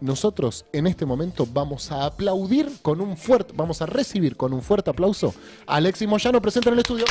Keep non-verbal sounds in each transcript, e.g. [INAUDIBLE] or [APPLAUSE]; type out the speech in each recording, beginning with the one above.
nosotros en este momento vamos a aplaudir con un fuerte, vamos a recibir con un fuerte aplauso a Alexis Moyano presenta en el estudio.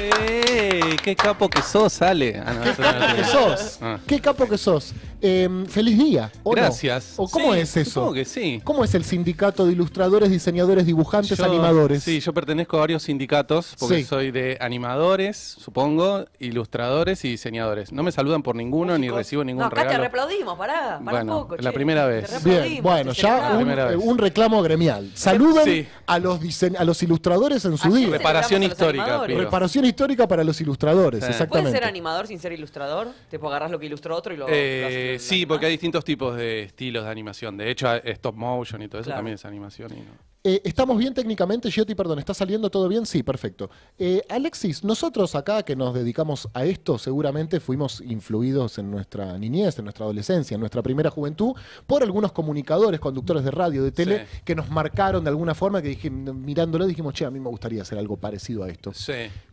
Eh, ¡Qué capo que sos, Ale! Ah, ah. ¿Qué, capo que sos? ¡Qué capo que sos! Em, feliz día. Gracias. cómo es eso? Supongo que sí. ¿Cómo es el sindicato de ilustradores, diseñadores, dibujantes, animadores? Sí, yo pertenezco a varios sindicatos porque soy de animadores, supongo, ilustradores y diseñadores. No me saludan por ninguno ni recibo ningún no, acá te replaudimos, pará, bueno, La primera vez. Bien, bueno, ya un, reclamo gremial. Saluden a, los a los ilustradores en su día. Reparación histórica. Reparación histórica para los ilustradores, exactamente. ¿Puedes ser animador sin ser ilustrador? Te agarrar lo que ilustró otro y lo, eh, eh, sí, porque hay distintos tipos de estilos de animación. De hecho, stop motion y todo eso también es animación. Y no. Eh, ¿Estamos bien técnicamente, Giotti? Perdón, ¿está saliendo todo bien? Sí, perfecto. Eh, Alexis, nosotros acá que nos dedicamos a esto, seguramente fuimos influidos en nuestra niñez, en nuestra adolescencia, en nuestra primera juventud, por algunos comunicadores, conductores de radio, de tele, que nos marcaron de alguna forma, que mirándolo dijimos, che, a mí me gustaría hacer algo parecido a esto.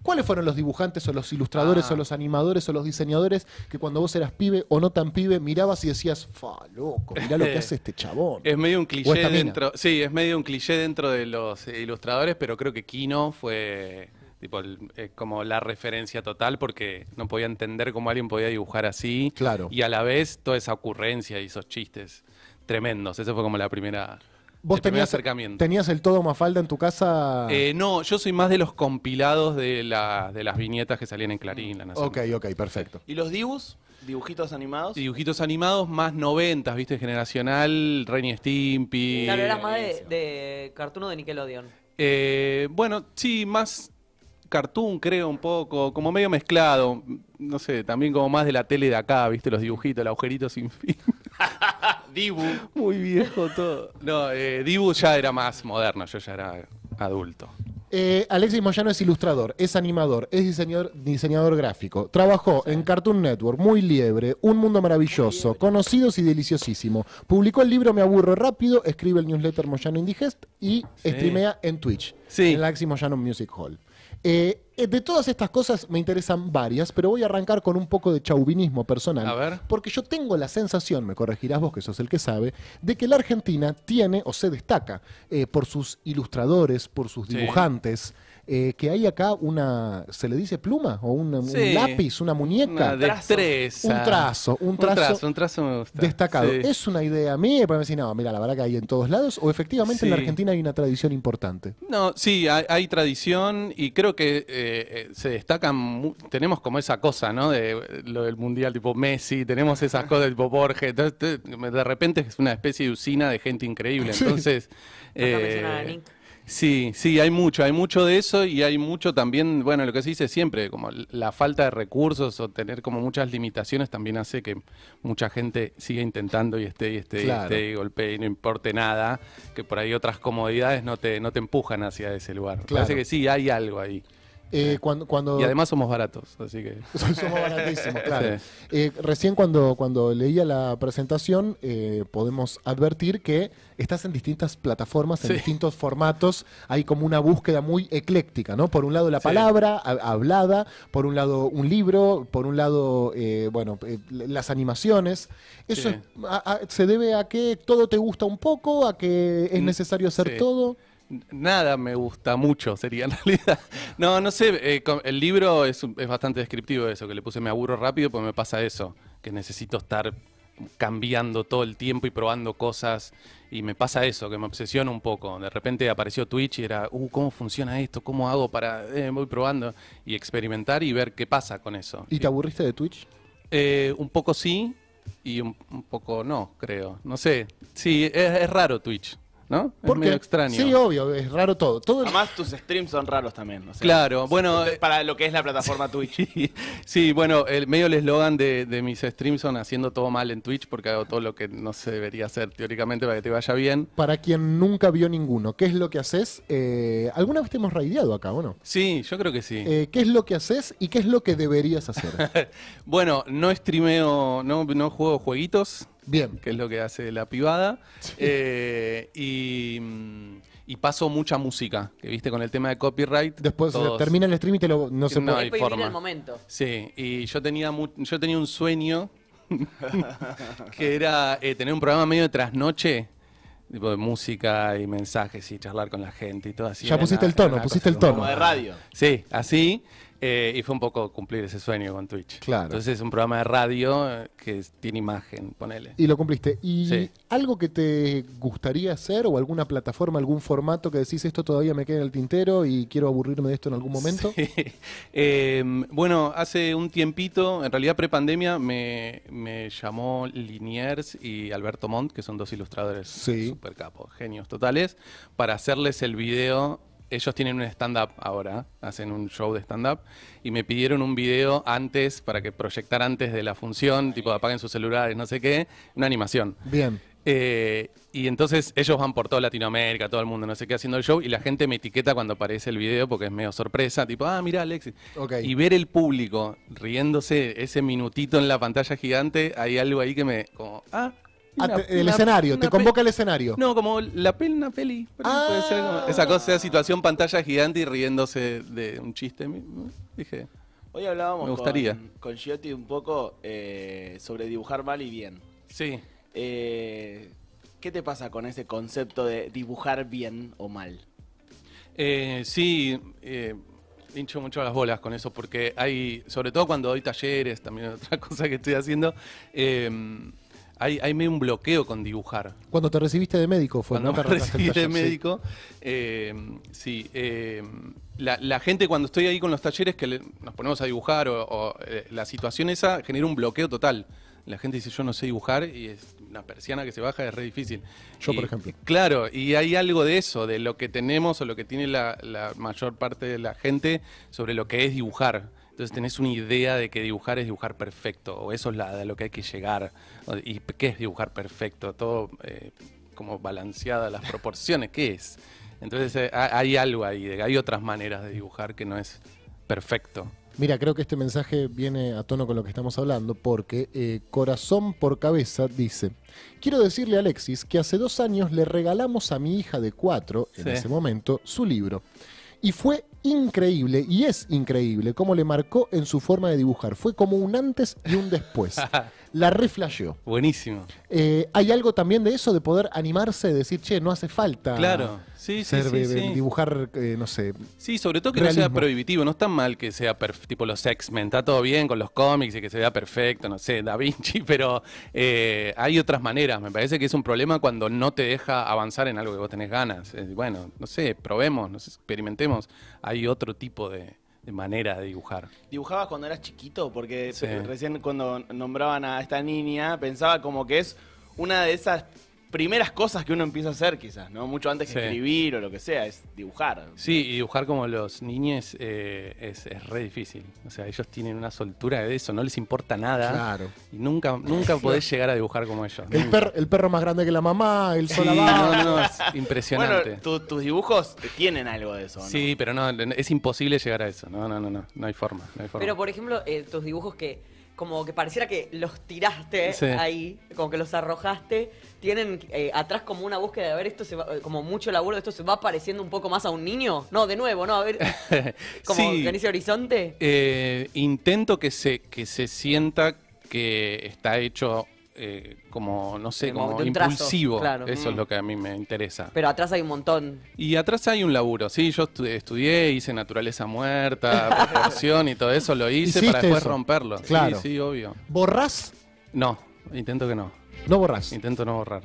¿Cuáles fueron los dibujantes o los ilustradores ah. o los animadores o los diseñadores que cuando vos eras pibe o no tan pibe, mirabas y decías, fa, loco, mirá lo que [LAUGHS] hace este chabón? Es medio un cliché Sí, es medio un cliché dentro de los ilustradores, pero creo que Kino fue tipo eh, como la referencia total porque no podía entender cómo alguien podía dibujar así. Claro. Y a la vez toda esa ocurrencia y esos chistes tremendos. Esa fue como la primera. ¿Vos tenías, acercamiento. tenías el todo Mafalda en tu casa? Eh, no, yo soy más de los compilados de, las viñetas que salían en Clarín. ok, ok, perfecto. ¿Y los dibus? Dibujitos animados. Dibujitos animados más noventas, viste, generacional, y Stimpy. Claro, era más de, cartoon o de Nickelodeon. Eh, bueno, sí, más cartoon creo un poco, como medio mezclado, no sé, también como más de la tele de acá, viste, los dibujitos, el agujerito sin fin. [LAUGHS] Dibu. Muy viejo todo. No, eh, Dibu ya era más moderno, yo ya era adulto. Eh, Alexis Moyano es ilustrador, es animador, es diseñador, gráfico. Trabajó en Cartoon Network, Muy Liebre, Un Mundo Maravilloso, Conocidos y Deliciosísimo. Publicó el libro Me Aburro Rápido, escribe el newsletter Moyano Indigest y streamea en Twitch, en la Alexis Moyano Music Hall. Eh, de todas estas cosas me interesan varias, pero voy a arrancar con un poco de chauvinismo personal. A ver. Porque yo tengo la sensación, me corregirás vos que sos el que sabe, de que la Argentina tiene o se destaca eh, por sus ilustradores, por sus dibujantes. Eh, que hay acá una, se le dice pluma o un lápiz, una muñeca. Una destreza. Un trazo, un trazo. Un trazo, Destacado. Es una idea mía, para decir, no, mira, la verdad que hay en todos lados, o efectivamente en la Argentina hay una tradición importante. No, sí, hay, tradición y creo que eh, eh, se destacan, tenemos como esa cosa, ¿no? De lo del mundial tipo Messi, tenemos esas cosas tipo Borges, de, repente es una especie de usina de gente increíble. Entonces... Sí, sí, hay mucho, hay mucho de eso y hay mucho también, bueno, lo que se dice siempre, como la falta de recursos o tener como muchas limitaciones también hace que mucha gente siga intentando y esté y esté y esté y golpee y no importe nada, que por ahí otras comodidades no te, no te empujan hacia ese lugar. Claro. que sí, hay algo ahí. Eh, eh, cuando, cuando... Y además somos baratos, así que... [LAUGHS] somos baratísimos, claro. [LAUGHS] Eh, recién cuando, cuando leía la presentación, podemos advertir que estás en distintas plataformas, en distintos formatos, hay como una búsqueda muy ecléctica, ¿no? Por un lado la palabra hablada, por un lado un libro, por un lado, bueno, las animaciones. ¿Eso se debe a que todo te gusta un poco, a que es mm, necesario hacer todo? Nada me gusta mucho, sería en [LAUGHS] realidad. No, no sé, eh, el libro es, bastante descriptivo de eso, que le puse me aburro rápido, pues me pasa eso, que necesito estar cambiando todo el tiempo y probando cosas, y me pasa eso, que me obsesiona un poco. De repente apareció Twitch y era, uh, ¿cómo funciona esto? ¿Cómo hago para...? Eh, voy probando y experimentar y ver qué pasa con eso. ¿Y te aburriste de Twitch? Eh, un poco sí y un, poco no, creo. No sé, sí, es raro Twitch. ¿No? ¿Por es medio extraño. Sí, obvio, es raro todo. todo el... Además, tus streams son raros también. claro, bueno. Eh, para lo que es la plataforma [LAUGHS] Twitch. [LAUGHS] sí, bueno, el medio el eslogan de, mis streams son haciendo todo mal en Twitch porque hago todo lo que no se debería hacer teóricamente para que te vaya bien. Para quien nunca vio ninguno, ¿qué es lo que haces? Eh, ¿Alguna vez te hemos raideado acá o no? Sí, yo creo que sí. Eh, ¿Qué es lo que haces y qué es lo que deberías hacer? [LAUGHS] bueno, no streameo, no, no juego jueguitos. Bien. Que es lo que hace la pivada. Eh, y, mm, pasó mucha música, que viste con el tema de copyright. Después termina el stream y te lo, no se no puede. forma. El momento. Sí, y yo tenía, yo tenía un sueño [LAUGHS] que era eh, tener un programa medio de trasnoche de música y mensajes y charlar con la gente y todo así. Ya pusiste el tono, pusiste el tono. Como de radio. Sí, así. Eh, y fue un poco cumplir ese sueño con Twitch. Claro. Entonces es un programa de radio eh, que tiene imagen, ponele. Y lo cumpliste. ¿Y algo que te gustaría hacer o alguna plataforma, algún formato que decís esto todavía me queda en el tintero y quiero aburrirme de esto en algún momento? [LAUGHS] Em, bueno, hace un tiempito, en realidad prepandemia, me, me llamó Liniers y Alberto Montt, que son dos ilustradores super capos, genios totales, para hacerles el video ellos tienen un stand-up ahora, hacen un show de stand-up, y me pidieron un video antes para que proyectar antes de la función, tipo apaguen sus celulares, no sé qué, una animación. Bien. Eh, y entonces ellos van por toda Latinoamérica, todo el mundo, no sé qué, haciendo el show, y la gente me etiqueta cuando aparece el video porque es medio sorpresa, tipo, ah, mira, Alexis. Y ver el público riéndose ese minutito en la pantalla gigante, hay algo ahí que me, como, ah, Ah, el escenario, te convoca el escenario. No, como la pena peli. Ah. esa cosa, situación pantalla gigante y riéndose de un chiste. Dije. Hoy hablábamos Con, un poco eh, sobre dibujar mal y bien. Sí. Eh, ¿Qué te pasa con ese concepto de dibujar bien o mal? Eh, sí, hincho mucho las bolas con eso, porque hay, sobre todo cuando doy talleres, también otra [LAUGHS] cosa que estoy haciendo, hay, hay medio un bloqueo con dibujar. Cuando te recibiste de médico fue. Cuando te me de médico, eh, sí, eh, la, gente cuando estoy ahí con los talleres que nos ponemos a dibujar o, eh, la situación esa genera un bloqueo total. La gente dice yo no sé dibujar y es una persiana que se baja es re difícil. Yo, por ejemplo. Claro, y hay algo de eso, de lo que tenemos o lo que tiene la mayor parte de la gente sobre lo que es dibujar. Entonces tenés una idea de que dibujar es dibujar perfecto, o eso es lo que hay que llegar, y qué es dibujar perfecto, todo eh, como balanceada, las proporciones, ¿qué es? Entonces eh, hay algo ahí, hay otras maneras de dibujar que no es perfecto. Mira, creo que este mensaje viene a tono con lo que estamos hablando, porque eh, Corazón por Cabeza dice: Quiero decirle a Alexis que hace dos años le regalamos a mi hija de cuatro, en ese momento, su libro. Y fue increíble, y es increíble, cómo le marcó en su forma de dibujar. Fue como un antes y un después. [LAUGHS] la reflasheó. Buenísimo. Eh, hay algo también de eso, de poder animarse, decir, che, no hace falta. Claro, sí, sí, sí, Dibujar, eh, no sé. Sí, sobre todo que no sea prohibitivo. No está mal que sea tipo los X-Men, está todo bien con los cómics y que se vea perfecto, no sé, Da Vinci, [LAUGHS] pero eh, hay otras maneras. Me parece que es un problema cuando no te deja avanzar en algo que vos tenés ganas. bueno, no sé, probemos, no experimentemos. Hay otro tipo de de manera de dibujar. ¿Dibujabas cuando eras chiquito? Porque recién cuando nombraban a esta niña, pensaba como que es una de esas primeras cosas que uno empieza a hacer, quizás, ¿no? Mucho antes que escribir o lo que sea, es dibujar. Sí, y dibujar como los niños eh, es, re difícil. O sea, ellos tienen una soltura de eso, no les importa nada. Claro. Y nunca, nunca podés llegar a dibujar como ellos. El, perro más grande que la mamá, el sol sí, No, no, es impresionante. tus dibujos tienen algo de eso, ¿no? Sí, pero no, es imposible llegar a eso. No, no, no, no. No hay forma. Pero, por ejemplo, eh, tus dibujos que como que pareciera que los tiraste ahí, como que los arrojaste tienen eh, atrás como una búsqueda de ver esto eh, como mucho laburo, esto se va pareciendo un poco más a un niño. No, de nuevo, no, a ver. [LAUGHS] como en ese horizonte. Eh, intento que se, que se sienta que está hecho como, no sé, como, impulsivo. Eso es mm. lo que a mí me interesa. Pero atrás hay un montón. Y atrás hay un laburo, sí. Yo estudié, hice naturaleza muerta, [LAUGHS] proporción y todo eso, lo hice para después romperlo. Sí, sí, obvio. ¿Borrás? No, intento que no. No borras. Intento no borrar,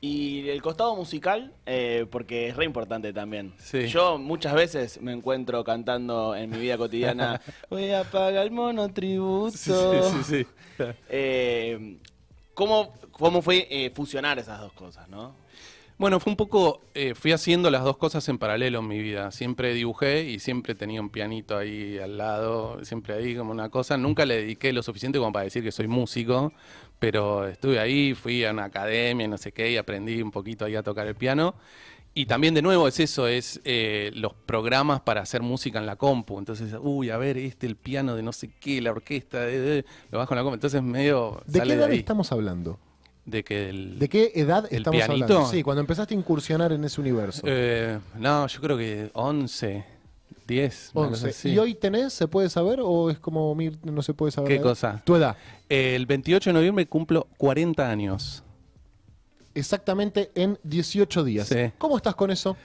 Y el costado musical, eh, porque es re importante también. Yo muchas veces me encuentro cantando en mi vida cotidiana, [LAUGHS] voy a pagar el monotributo. Sí, sí, sí. sí. Eh, ¿cómo, fue eh, fusionar esas dos cosas, no? Bueno, fue un poco, eh, fui haciendo las dos cosas en paralelo en mi vida. Siempre dibujé y siempre tenía un pianito ahí al lado, siempre ahí como una cosa. Nunca le dediqué lo suficiente como para decir que soy músico, pero estuve ahí, fui a una academia, no sé qué, y aprendí un poquito ahí a tocar el piano. Y también de nuevo es eso, es eh, los programas para hacer música en la compu. Entonces, uy, a ver, este, el piano de no sé qué, la orquesta, de, lo bajo en la compu. Entonces medio... ¿De qué edad estamos hablando? de qué edad estamos hablando? Sí, cuando empezaste a incursionar en ese universo. Eh, no, yo creo que 11, 10. ¿Y hoy tenés, se puede saber o es como no se puede saber? ¿Qué cosa? Tu edad. el 28 de noviembre cumplo 40 años. Exactamente en 18 días. ¿Cómo estás con eso?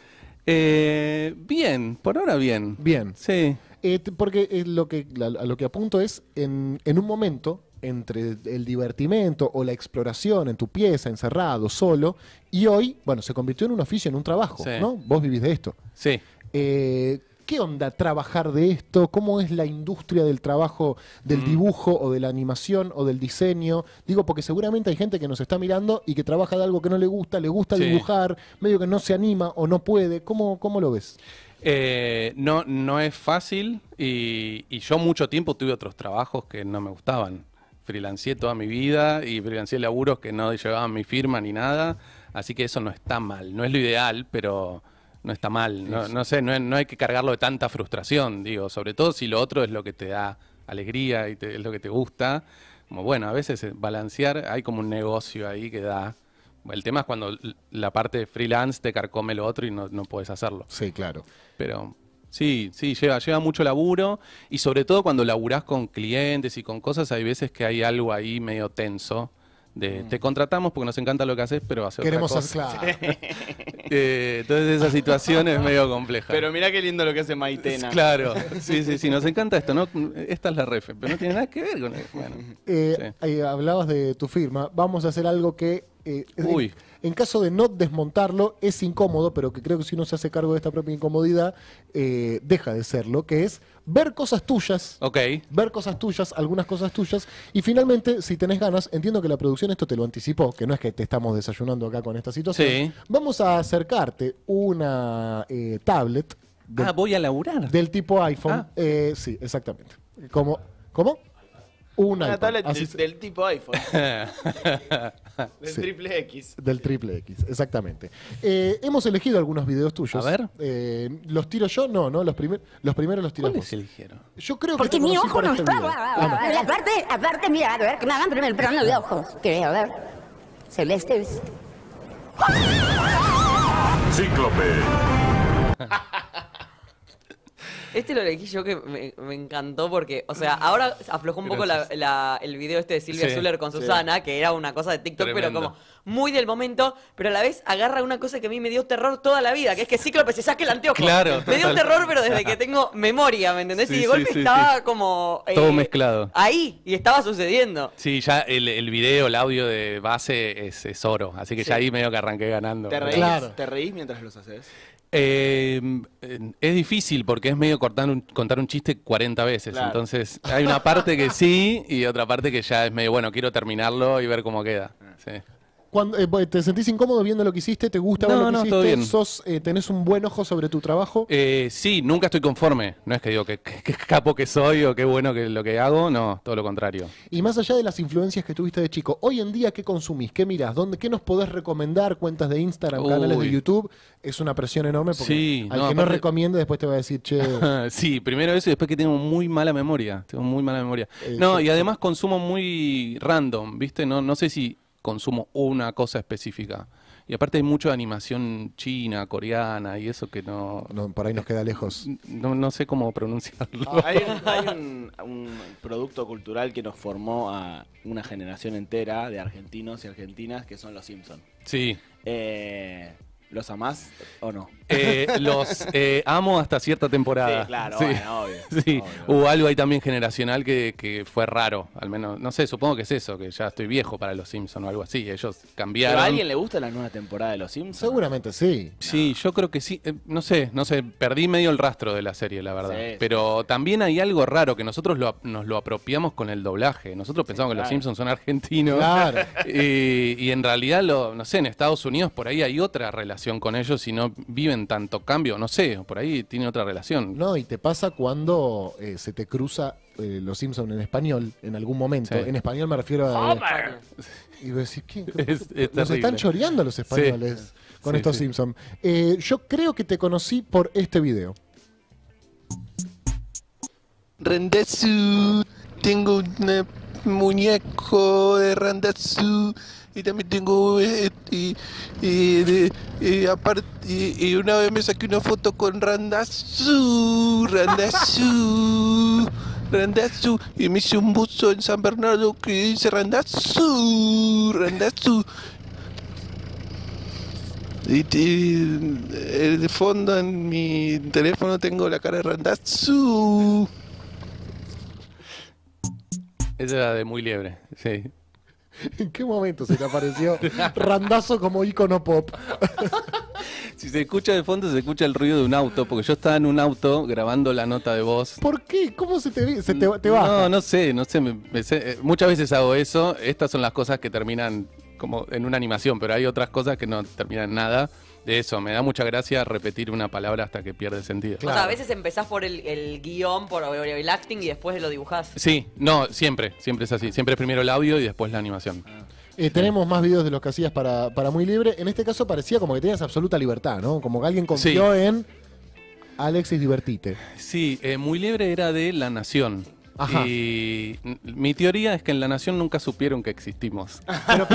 Eh, bien, por ahora bien. Bien. Sí. Eh, porque lo que, lo que apunto es, en un momento, entre el divertimento o la exploración en tu pieza, encerrado, solo, y hoy, bueno, se convirtió en un oficio, en un trabajo, ¿no? Vos vivís de esto. Sí. Eh, ¿Qué onda trabajar de esto? ¿Cómo es la industria del trabajo, del mm. dibujo o de la animación o del diseño? Digo, porque seguramente hay gente que nos está mirando y que trabaja de algo que no le gusta, le gusta dibujar, medio que no se anima o no puede. ¿Cómo, lo ves? Eh, no, no es fácil y, yo mucho tiempo tuve otros trabajos que no me gustaban freelancé toda mi vida y freelancé laburos que no llevaban mi firma ni nada, así que eso no está mal, no es lo ideal, pero no está mal, no, sé, no, hay que cargarlo de tanta frustración, digo, sobre todo si lo otro es lo que te da alegría y es lo que te gusta, como bueno, a veces eh, balancear, hay como un negocio ahí que da... El tema es cuando la parte de freelance te carcome lo otro y no, no puedes hacerlo. Sí, claro. Pero Sí, sí, lleva, lleva mucho laburo y sobre todo cuando laburás con clientes y con cosas, hay veces que hay algo ahí medio tenso. De, mm. Te contratamos porque nos encanta lo que haces, pero hacer Queremos otra entonces esa situación es medio compleja. Pero mira qué lindo lo que hace Maitena. Claro, sí, sí, sí, nos encanta esto, ¿no? Esta es la refe, pero no tiene nada que ver con eso. Bueno, eh, eh, hablabas de tu firma, vamos a hacer algo que eh, en, caso de no desmontarlo, es incómodo, pero que creo que si uno se hace cargo de esta propia incomodidad, eh, deja de serlo, que es ver cosas tuyas. Ok. Ver cosas tuyas, algunas cosas tuyas. Y finalmente, si tenés ganas, entiendo que la producción esto te lo anticipó, que no es que te estamos desayunando acá con esta situación. Vamos a acercarte una eh, tablet. Del, ah, voy a laburar. Del tipo iPhone. Ah. sí, exactamente. Como, ¿Cómo? Una, tablet del tipo iPhone. [LAUGHS] [LAUGHS] [LAUGHS] Del triple X. Del triple X, exactamente. Eh, hemos elegido algunos videos tuyos. A ver. Eh, ¿Los tiro yo? No, no, los, los primeros los tiramos. ¿Cuáles eligieron? Yo creo que. Porque mi ojo no este está. Ah, aparte, aparte, mira, a ver, que me hagan primero el plano de ojos. a ver. Celeste. Cíclope. [LAUGHS] Este lo elegí yo que me, encantó porque, o sea, ahora aflojó un poco el video este de Silvia Zuller con Susana, que era una cosa de TikTok, pero como muy del momento, pero a la vez agarra una cosa que a mí me dio terror toda la vida, que es que Cíclope se saque el anteojo. Claro. Me dio terror, pero desde que tengo memoria, ¿me entendés? y de golpe estaba como... Eh, Todo mezclado. Ahí, y estaba sucediendo. Sí, ya el, video, el audio de base es, oro, así que ya ahí medio que arranqué ganando. ¿Te reís, ¿Te reís mientras los haces? Eh, es difícil porque es medio cortar contar un chiste 40 veces. Entonces, hay una parte que sí y otra parte que ya es medio, bueno, quiero terminarlo y ver cómo queda. Ah. Eh, ¿Te sentís incómodo viendo lo que hiciste? ¿Te gusta ver lo que hiciste? Eh, ¿Tenés un buen ojo sobre tu trabajo? Eh, sí, nunca estoy conforme. No es que digo que, capo que soy o qué bueno que lo que hago, no, todo lo contrario. Y más allá de las influencias que tuviste de chico, hoy en día, ¿qué consumís? ¿Qué mirás? ¿Dónde, ¿Qué nos podés recomendar? Cuentas de Instagram, canales de YouTube. Es una presión enorme porque al que no recomiende después te va a decir, che. [LAUGHS] sí, primero eso y después que tengo muy mala memoria. Tengo muy mala memoria. Eh, no, y además consumo muy random, ¿viste? No, no sé si consumo una cosa específica. Y aparte hay mucha animación china, coreana y eso que no... por ahí nos queda lejos. No, sé cómo pronunciarlo. Ah, hay, un, producto cultural que nos formó a una generación entera de argentinos y argentinas que son los simpson Sí. Eh, ¿Los amás o no? Eh, los eh, amo hasta cierta temporada. Sí, claro, sí. Bueno, obvio, [LAUGHS] Hubo algo ahí también generacional que, fue raro, al menos, no sé, supongo que es eso, que ya estoy viejo para los Simpsons o algo así, ellos cambiaron. a alguien le gusta la nueva temporada de los Simpsons? Seguramente sí. Sí, yo creo que sí, eh, no sé, no sé, perdí medio el rastro de la serie, la verdad. Pero también hay algo raro que nosotros nos lo apropiamos con el doblaje. Nosotros pensamos que los Simpsons son argentinos. Claro. [LAUGHS] Y, en realidad, no sé, en Estados Unidos por ahí hay otra relación con ellos y no viven tanto cambio, no sé, por ahí tiene otra relación. No, y te pasa cuando eh, se te cruza eh, Los Simpsons en español, en algún momento. En español me refiero a... Y Nos están choreando los españoles con estos Simpson eh, yo creo que te conocí por este video. Rendezu, tengo un muñeco de Rendezu y también tengo eh, y, aparte, y, una vez me saqué una foto con Randazú, Randazú, Randazú y me hice un buzo en San Bernardo que dice Randazú, Randazú. Y, eh, de fondo en mi teléfono tengo la cara de Randazú. Esa era de muy liebre, sí. [LAUGHS] ¿En qué momento se te apareció Randazo como icono pop? [LAUGHS] si se escucha de fondo, se escucha el ruido de un auto, porque yo estaba en un auto grabando la nota de voz. ¿Por qué? ¿Cómo se te, se te, baja? No, no sé, no sé, eh, Muchas veces hago eso. Estas son las cosas que terminan como en una animación, pero hay otras cosas que no terminan nada eso. Me da mucha gracia repetir una palabra hasta que pierde sentido. O sea, a veces empezás por el, guión, por el acting y después lo dibujás. Sí, no, siempre, siempre es así. Siempre es primero el audio y después la animación. Eh, tenemos más videos de los que hacías para, para, Muy Libre. En este caso parecía como que tenías absoluta libertad, ¿no? Como que alguien confió en Alexis Divertite. Sí, eh, Muy Libre era de La Nación y mi teoría es que en la nación nunca supieron que existimos. Pero,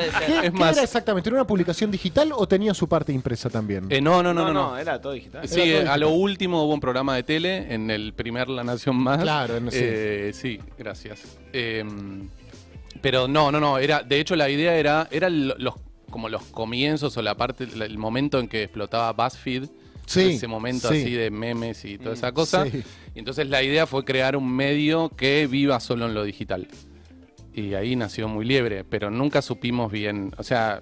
es era exactamente? ¿Era una publicación digital o tenía su parte impresa también? Eh, no, no, no, no, no, Era todo digital. Sí, eh, a lo último hubo un programa de tele en el primer La Nación Más. Claro, en eh, sí. gracias. Em, pero no, no, no. Era, de hecho, la idea era, era los, como los comienzos o la parte, el momento en que explotaba BuzzFeed ese momento así de memes y toda esa cosa. Y entonces la idea fue crear un medio que viva solo en lo digital. Y ahí nació muy liebre, pero nunca supimos bien, o sea,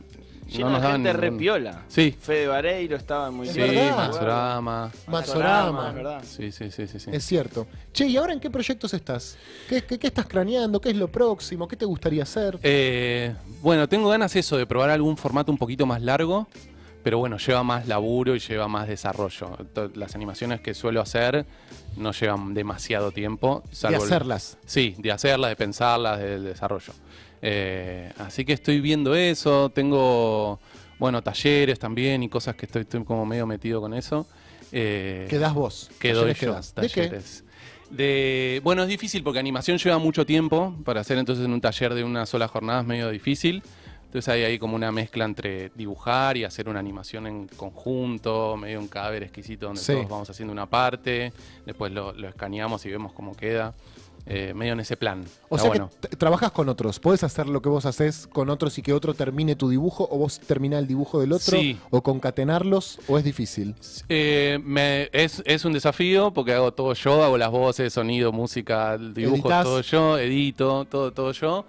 no nos de gente repiola. Sí. Fede Vareiro estaba muy bien. Sí, Mazorama. Mazorama. Sí, sí, sí, Es cierto. Che, ¿y ahora en qué proyectos estás? ¿Qué, qué, estás craneando? ¿Qué es lo próximo? ¿Qué te gustaría hacer? Eh, bueno, tengo ganas eso, de probar algún formato un poquito más largo pero bueno, lleva más laburo y lleva más desarrollo. Las animaciones que suelo hacer no llevan demasiado tiempo. de hacerlas. sí, de hacerlas, de pensarlas, del desarrollo. Eh, así que estoy viendo eso, tengo, bueno, talleres también y cosas que estoy, como medio metido con eso. Eh, ¿Qué das vos? ¿Qué ¿De, qué? bueno, es difícil porque animación lleva mucho tiempo para hacer entonces en un taller de una sola jornada es medio difícil. Entonces hay ahí como una mezcla entre dibujar y hacer una animación en conjunto, medio un cadáver exquisito donde todos vamos haciendo una parte, después lo, escaneamos y vemos cómo queda. Eh, medio en ese plan. O sea trabajas con otros, puedes hacer lo que vos haces con otros y que otro termine tu dibujo, o vos termina el dibujo del otro, sí. o concatenarlos, o es difícil. Eh, es, un desafío porque hago todo yo, hago las voces, sonido, música, dibujo, todo yo, edito, todo, todo yo.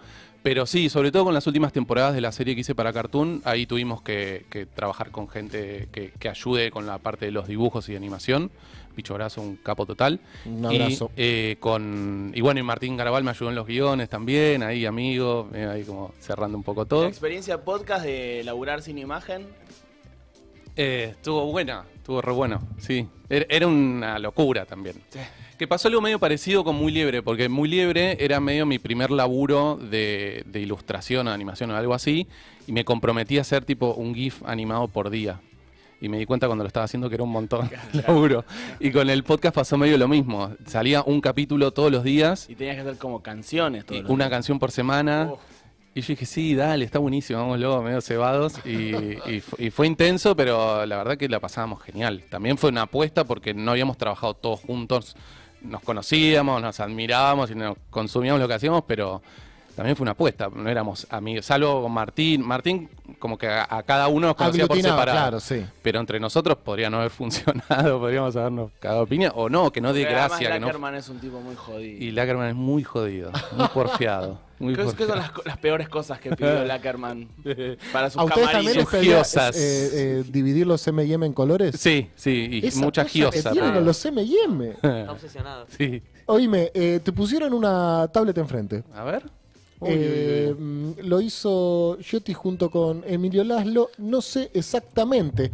Pero sí, sobre todo con las últimas temporadas de la serie que hice para Cartoon, ahí tuvimos que, trabajar con gente que, ayude con la parte de los dibujos y de animación. Bicho abrazo un capo total. Un abrazo. Y, eh, con, y bueno, Martín Garabal me ayudó en los guiones también, ahí amigo, eh, ahí como cerrando un poco todo. ¿La experiencia podcast de laburar sin imagen? Eh, estuvo buena, estuvo re bueno, sí. Er, era una locura también. Que pasó algo medio parecido con Muy Liebre, porque Muy Liebre era medio mi primer laburo de, ilustración o animación o algo así, y me comprometí a hacer tipo un GIF animado por día. Y me di cuenta cuando lo estaba haciendo que era un montón de laburo. Y con el podcast pasó medio lo mismo. Salía un capítulo todos los días. Y tenías que hacer como canciones todos Una canción por semana. Y yo dije, sí, dale, está buenísimo, vamos luego medio cebados. y, fue intenso, pero la verdad que la pasábamos genial. También fue una apuesta porque no habíamos trabajado todos juntos nos conocíamos, nos admirábamos y nos consumíamos lo que hacíamos, pero también fue una apuesta, no éramos amigos, salvo Martín, Martín como que a, cada uno nos conocía por separado, claro, sí. pero entre nosotros podría no haber [LAUGHS] funcionado, podríamos habernos cada opinión. o no, que no dé gracia. Que es un tipo muy jodido. Y Lackerman es muy jodido, muy porfiado. [LAUGHS] Muy ¿Qué, son las, peores cosas que pidió [LAUGHS] Lackerman para sus ¿A ustedes eh, eh, eh, dividir los M&M en colores? Sí, sí, y muchas giosas. los M&M. Está obsesionado. Sí. Oíme, eh, te pusieron una tablet enfrente. A ver. Eh, mm, lo hizo Giotti junto con Emilio Laszlo. No sé exactamente.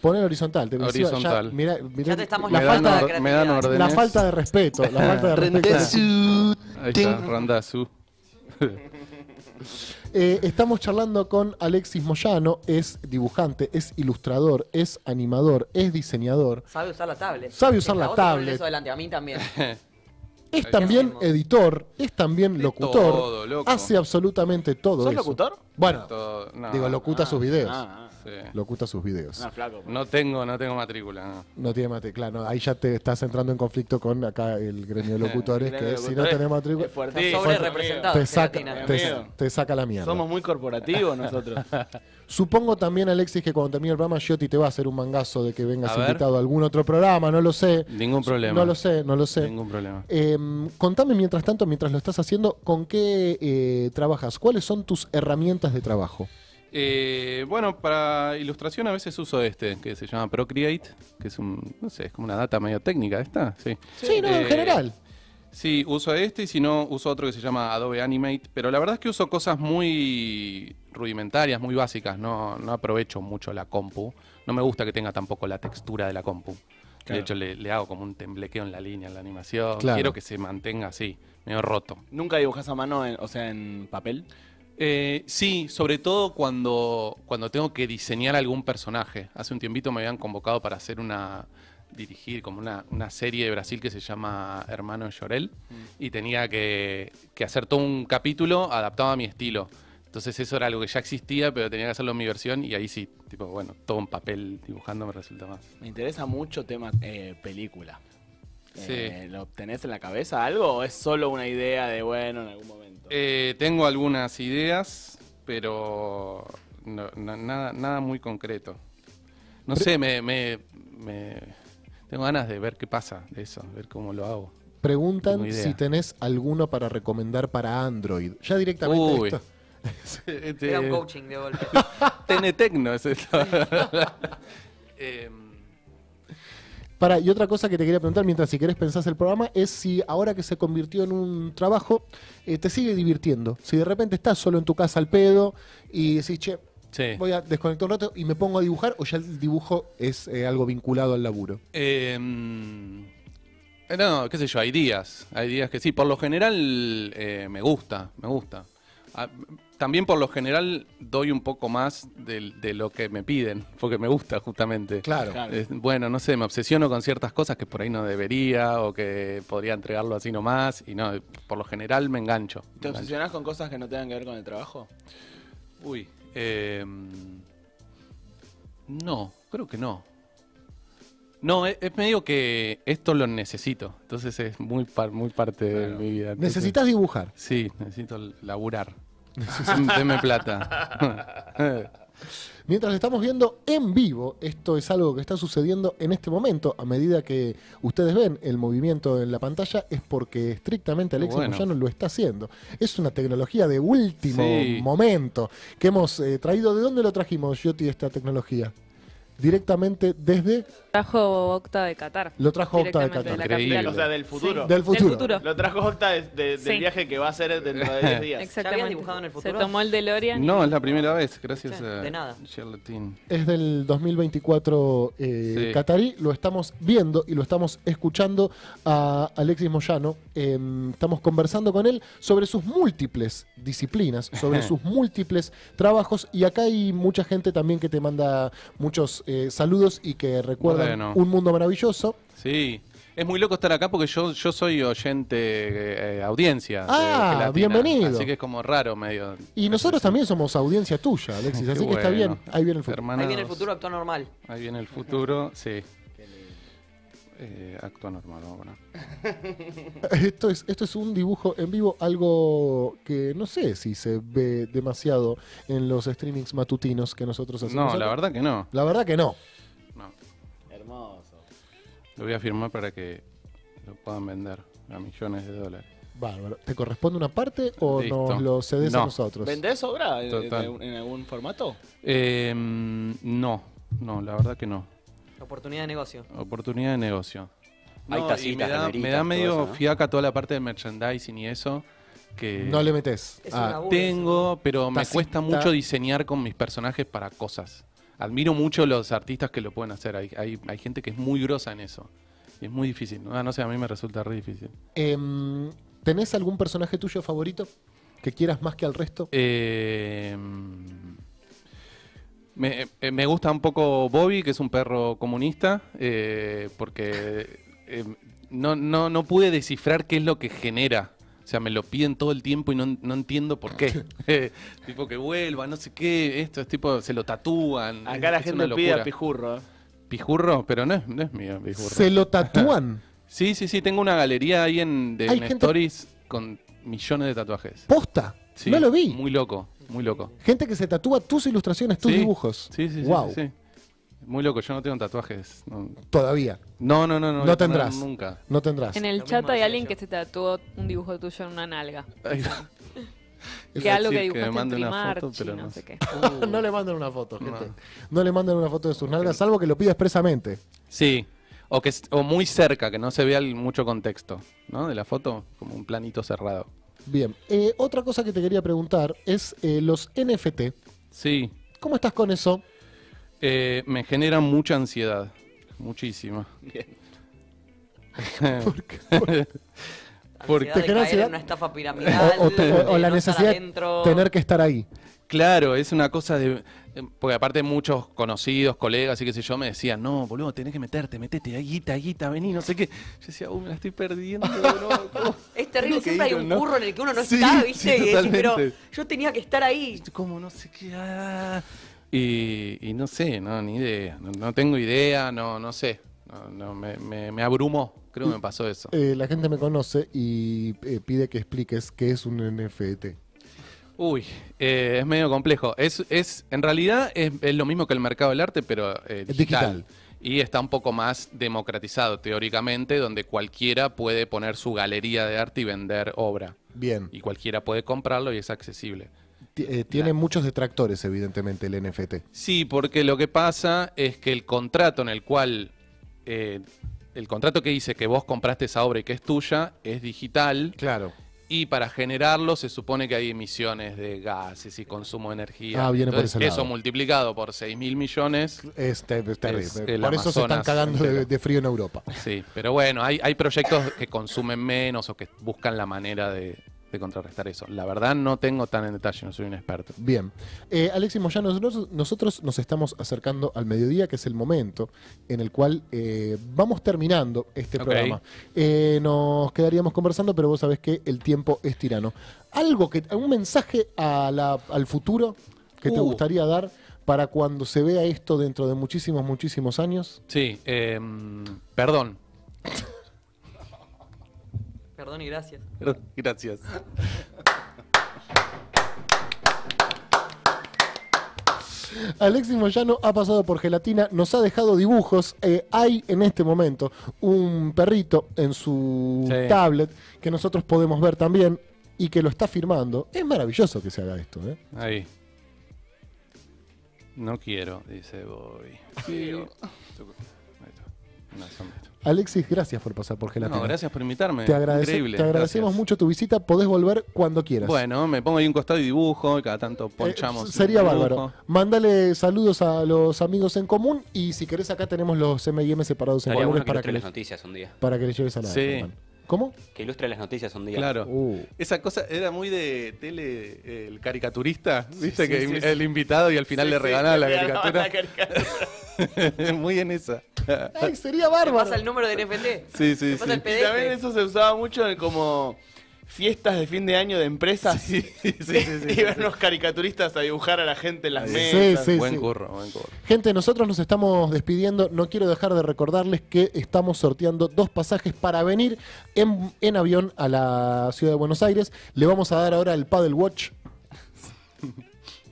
Poner horizontal, te horizontal. Ya, mira te estamos la ¿eh? falta, de respeto. La [LAUGHS] falta de respeto. Ahí está, Randazu. [LAUGHS] Eh, estamos charlando con Alexis Moyano, es dibujante, es ilustrador, es animador, es diseñador. Sabe usar la tablet. Sabe usar la, adelante, a mí también. [LAUGHS] Es también editor, es también locutor. hace absolutamente todo ¿Sos locutor? Bueno, digo, locuta sus videos. Locuta sus videos. Pues. No, tengo, no tengo matrícula. No, tiene matrícula, claro. ahí ya te estás entrando en conflicto con acá el gremio de [LAUGHS] locutores, que si no tenés matrícula, te, saca, te, saca la mierda. Somos muy corporativos nosotros. [LAUGHS] Supongo también, Alexis, que cuando termine el programa, yo te va a hacer un mangazo de que vengas invitado a algún otro programa, no lo sé. Ningún problema. No lo sé, no lo sé. Ningún problema. Em, contame mientras tanto, mientras lo estás haciendo, ¿con qué eh, trabajas? ¿Cuáles son tus herramientas de trabajo? Eh, bueno, para ilustración a veces uso este, que se llama Procreate, que es un, no sé, es como una data medio técnica esta, sí. Sí, no, en eh, general. Sí, uso este y si no, uso otro que se llama Adobe Animate, pero la verdad es que uso cosas muy rudimentarias, muy básicas, no, aprovecho mucho la compu, no me gusta que tenga tampoco la textura de la compu. De hecho, le, hago como un temblequeo en la línea, en la animación. Quiero que se mantenga así, medio roto. ¿Nunca dibujas a mano, o sea, en papel? Eh, sí, sobre todo cuando, cuando tengo que diseñar algún personaje. Hace un tiempito me habían convocado para hacer una dirigir como una, serie de Brasil que se llama Hermano Llorel mm. y tenía que, hacer todo un capítulo adaptado a mi estilo. Entonces eso era algo que ya existía, pero tenía que hacerlo en mi versión y ahí sí, tipo, bueno, todo en papel dibujando me resulta más. Me interesa mucho tema eh, película. Eh, ¿Lo tenés en la cabeza algo o es solo una idea de, bueno, en algún momento? Eh, tengo algunas ideas, pero nada, nada muy concreto. No sé, me, me, tengo ganas de ver qué pasa eso, ver cómo lo hago. Preguntan si tenés alguno para recomendar para Android. Ya directamente Uy. Esto? [LAUGHS] Este un coaching de golpe. [LAUGHS] es esto. [LAUGHS] Em, y otra cosa que te quería preguntar, mientras si querés pensás el programa, es si ahora que se convirtió en un trabajo, eh, te sigue divirtiendo. Si de repente estás solo en tu casa al pedo y decís, che, Voy a desconectar un rato y me pongo a dibujar o ya el dibujo es eh, algo vinculado al laburo. Em, eh, no, qué sé yo, hay días. Hay días que sí. Por lo general me gusta, me gusta. Ah, también por lo general doy un poco más de, lo que me piden, porque me gusta justamente. Claro. bueno, no sé, me obsesiono con ciertas cosas que por ahí no debería o que podría entregarlo así nomás y no, por lo general me engancho. ¿Te obsesionás con cosas que no tengan que ver con el trabajo? Uy, em, no, creo que no. No, e, es, medio que esto lo necesito, entonces es muy, muy parte de mi vida. Necesitas dibujar. Sí, necesito laburar. [LAUGHS] Deme plata. [LAUGHS] Mientras estamos viendo en vivo, esto es algo que está sucediendo en este momento. A medida que ustedes ven el movimiento en la pantalla, es porque estrictamente Alexis bueno. lo está haciendo. Es una tecnología de último momento que hemos eh, traído. ¿De dónde lo trajimos, Yoti, esta tecnología? directamente desde. Trajo Octa de Qatar. Lo trajo Octa de Qatar. Increíble. o sea, del futuro. Del, futuro. Lo trajo Octa de, del viaje que va a hacer dentro de 10 [LAUGHS] días. Exactamente. dibujado en el futuro? ¿Se tomó el de DeLorean? No, es la primera vez, gracias de nada. Es del 2024 eh, Qatarí. Lo estamos viendo y lo estamos escuchando a Alexis Moyano. Em, estamos conversando con él sobre sus múltiples disciplinas, sobre [LAUGHS] sus múltiples trabajos. Y acá hay mucha gente también que te manda muchos eh, saludos y que recuerden un mundo maravilloso. Sí. Es muy loco estar acá porque yo, yo soy oyente eh, eh, audiencia. Ah, bienvenido. Así que es como raro medio. Y nosotros también somos audiencia tuya, Alexis. [LAUGHS] así que está bien. Ahí viene el futuro. Ahí viene el futuro actúa normal. Ahí viene el futuro, sí. Eh, acto anormal. Ahora. [LAUGHS] esto, es, esto es un dibujo en vivo, algo que no sé si se ve demasiado en los streamings matutinos que nosotros hacemos. No, la verdad que no. La verdad que no. Hermoso. Lo voy a firmar para que lo puedan vender a millones de dólares. Bárbaro. ¿Te corresponde una parte o nos lo cedes a nosotros? ¿Vendés obra en, algún formato? Em, no, no, la verdad que no. Oportunidad de negocio. Oportunidad de negocio. No, me da, me medio fiaca toda la parte de merchandising y eso. Que No le metes. Ah, tengo, pero me cuesta mucho diseñar con mis personajes para cosas. Admiro mucho los artistas que lo pueden hacer. Hay, hay, gente que es muy grosa en eso. Y es muy difícil. Ah, no sé, a mí me resulta re difícil. Em, ¿Tenés algún personaje tuyo favorito que quieras más que al resto? Eh, eh, me, gusta un poco Bobby, que es un perro comunista, eh, porque eh, no, no, no pude descifrar qué es lo que genera. O sea, me lo piden todo el tiempo y no, entiendo por qué. [LAUGHS] [LAUGHS] tipo que vuelva, no sé qué, esto es tipo, se lo tatúan. Acá la gente lo pide a pijurro. Pijurro, pero no es, mío, Se lo tatúan. [LAUGHS] sí, sí, sí, tengo una galería ahí en, de Stories con millones de tatuajes. ¿Posta? no lo vi. Muy loco. Muy loco. Gente que se tatúa tus ilustraciones, tus dibujos. Sí, sí, sí, Muy loco, yo no tengo tatuajes. Todavía. no, no. No, No no tendrás. Nunca. No tendrás. En el chat hay alguien que se tatuó un dibujo tuyo en una nalga. [LAUGHS] [LAUGHS] Que algo que me una foto, no le manden una foto, gente. No. le manden una foto de sus nalgas, salvo que lo pida expresamente. Sí. O, que, muy cerca, que no se vea mucho contexto, ¿no? De la foto, como un planito cerrado. Bien. Eh, otra cosa que te quería preguntar es eh, los NFT. Sí. ¿Cómo estás con eso? Eh, me genera mucha ansiedad. Muchísima. Bien. [LAUGHS] ¿Por qué? porque genera una estafa piramidal. o la necesidad de tener que estar ahí. Claro, es una cosa de. Eh, porque aparte muchos conocidos, colegas y qué sé yo, me decían, no, boludo, tenés que meterte, metete, ahí, guita, guita, vení, no sé qué. Yo decía, uy, me la estoy perdiendo, [LAUGHS] Es terrible, siempre hay un burro curro en el que uno no está, ¿viste? y pero yo tenía que estar ahí. Como no sé qué. Ah". Y, no sé, no, ni idea. No, tengo idea, no, no sé. me, abrumó creo que me pasó eso. Eh, la gente me conoce y eh, pide que expliques qué es un NFT. Uy, eh, es medio complejo. Es, es, en realidad es, lo mismo que el mercado del arte, pero eh, digital. Y está un poco más democratizado teóricamente, donde cualquiera puede poner su galería de arte y vender obra. Bien. Y cualquiera puede comprarlo y es accesible. Eh, tiene muchos detractores, evidentemente, el NFT. Sí, porque lo que pasa es que el contrato en el cual, el contrato que dice que vos compraste esa obra y que es tuya, es digital. Claro y para generarlo se supone que hay emisiones de gases y consumo de energía. Ah, Eso multiplicado por 6 mil millones. es terrible. por eso se están cagando de, de, frío en Europa. Sí, pero bueno, hay, hay proyectos que consumen menos o que buscan la manera de, contrarrestar eso. La verdad no tengo tan en detalle, no soy un experto. Bien. Eh, Alexis Moyano, nosotros, nos estamos acercando al mediodía, que es el momento en el cual eh, vamos terminando este programa. Eh, nos quedaríamos conversando, pero vos sabés que el tiempo es tirano. ¿Algo que, un mensaje al futuro que te uh. gustaría dar para cuando se vea esto dentro de muchísimos, muchísimos años? Sí, em, perdón. Perdón y gracias. [LAUGHS] Gracias. Alexis Moyano ha pasado por gelatina, nos ha dejado dibujos. Eh, hay en este momento un perrito en su tablet que nosotros podemos ver también y que lo está firmando. Es maravilloso que se haga esto. ¿eh? Ahí. No quiero, dice Bobby. Alexis, gracias por pasar por Gelatina. No, gracias por invitarme. Te, te agradecemos mucho tu visita. Podés volver cuando quieras. Bueno, me pongo ahí un costado y dibujo y cada tanto eh, ponchamos. sería bárbaro. Mándale saludos a los amigos en común y si querés acá tenemos los M&M separados en común para, que les, un día. para que lleves a la sí. ¿Cómo? Que ilustra las noticias un día. Claro. Uh. Esa cosa era muy de tele, el caricaturista, ¿viste? que el invitado y al final le regalaba la, la caricatura. [LAUGHS] muy en esa. Ay, sería bárbaro. pasa el número de NFT. Sí, sí, sí. también eso se usaba mucho como fiestas de fin de año de empresas. [LAUGHS] Y sí, sí, los caricaturistas a dibujar a la gente en las mesas. buen curro, buen curro. Gente, nosotros nos estamos despidiendo. No quiero dejar de recordarles que estamos sorteando dos pasajes para venir en, avión a la ciudad de Buenos Aires. Le vamos a dar ahora el Paddle Watch.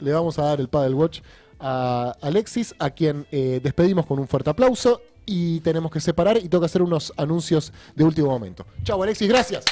Le vamos a dar el Paddle Watch a Alexis, a quien eh, despedimos con un fuerte aplauso. Y tenemos que separar y toca hacer unos anuncios de último momento. Chau, Alexis, gracias.